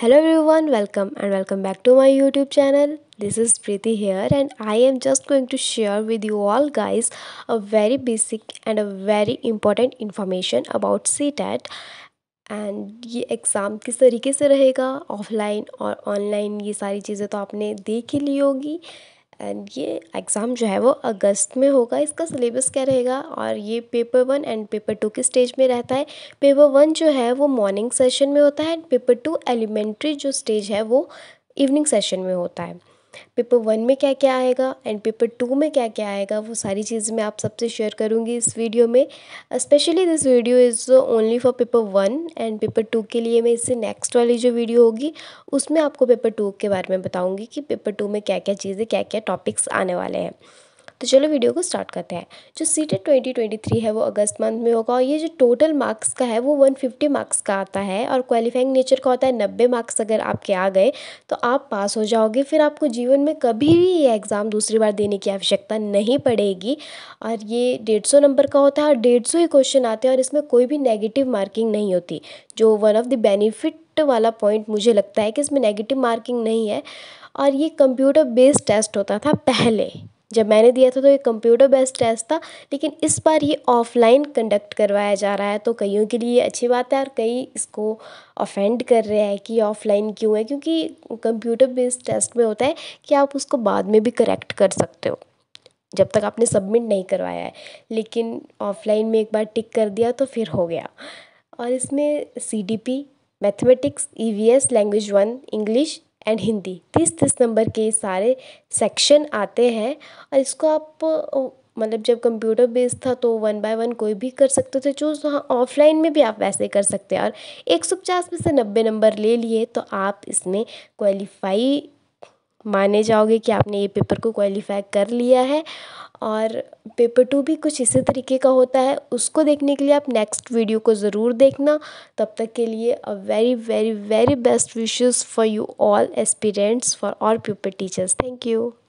hello every welcome and welcome back to my YouTube channel this is Preeti here and I am just going to share with you all guys a very basic and a very important information about C TET and ये exam किस तरीके से रहेगा offline और online ये सारी चीज़ें तो आपने देख ही ली होगी एंड ये एग्ज़ाम जो है वो अगस्त में होगा इसका सिलेबस क्या रहेगा और ये paper one and paper two के स्टेज में रहता है पेपर वन जो है वो मॉर्निंग सेशन में होता है एंड पेपर टू एलिमेंट्री जो स्टेज है वो इवनिंग सेशन में होता है पेपर वन में क्या क्या आएगा एंड पेपर टू में क्या क्या आएगा वो सारी चीज़ें मैं आप सबसे शेयर करूँगी इस वीडियो में specially this video is only for paper one and paper two के लिए मैं इससे नेक्स्ट वाली जो वीडियो होगी उसमें आपको पेपर टू के बारे में बताऊँगी कि पेपर टू में क्या क्या चीज़ें क्या क्या टॉपिक्स आने वाले हैं तो चलो वीडियो को स्टार्ट करते हैं जो सीटेट ट्वेंटी ट्वेंटी थ्री है वो अगस्त मंथ में होगा और ये जो टोटल मार्क्स का है वो वन फिफ्टी मार्क्स का आता है और क्वालिफाइंग नेचर का होता है नब्बे मार्क्स अगर आपके आ गए तो आप पास हो जाओगे फिर आपको जीवन में कभी भी ये एग्ज़ाम दूसरी बार देने की आवश्यकता नहीं पड़ेगी और ये डेढ़ सौ नंबर का होता है और डेढ़ सौ ही क्वेश्चन आते हैं और इसमें कोई भी नेगेटिव मार्किंग नहीं होती जो वन ऑफ द बेनिफिट वाला पॉइंट मुझे लगता है कि इसमें नेगेटिव मार्किंग नहीं है और ये कंप्यूटर बेस्ड टेस्ट होता था पहले जब मैंने दिया था तो ये कंप्यूटर बेस्ड टेस्ट था लेकिन इस बार ये ऑफलाइन कंडक्ट करवाया जा रहा है तो कईयों के लिए अच्छी बात है और कई इसको ऑफेंड कर रहे हैं कि ऑफलाइन क्यों है क्योंकि कंप्यूटर बेस्ड टेस्ट में होता है कि आप उसको बाद में भी करेक्ट कर सकते हो जब तक आपने सबमिट नहीं करवाया है लेकिन ऑफलाइन में एक बार टिक कर दिया तो फिर हो गया और इसमें C D P mathematics E V S language one English and Hindi तीस तीस नंबर के सारे सेक्शन आते हैं और इसको आप मतलब जब कंप्यूटर बेस्ड था तो वन बाय वन कोई भी कर सकते थे चूज़ हाँ ऑफलाइन में भी आप वैसे कर सकते हैं और एक सौ पचास में से नब्बे नंबर ले लिए तो आप इसमें क्वालिफाई माने जाओगे कि आपने ये पेपर को क्वालिफाई कर लिया है और पेपर टू भी कुछ इसी तरीके का होता है उसको देखने के लिए आप नेक्स्ट वीडियो को ज़रूर देखना तब तक के लिए a very very very best wishes for you all aspirants for all paper teachers thank you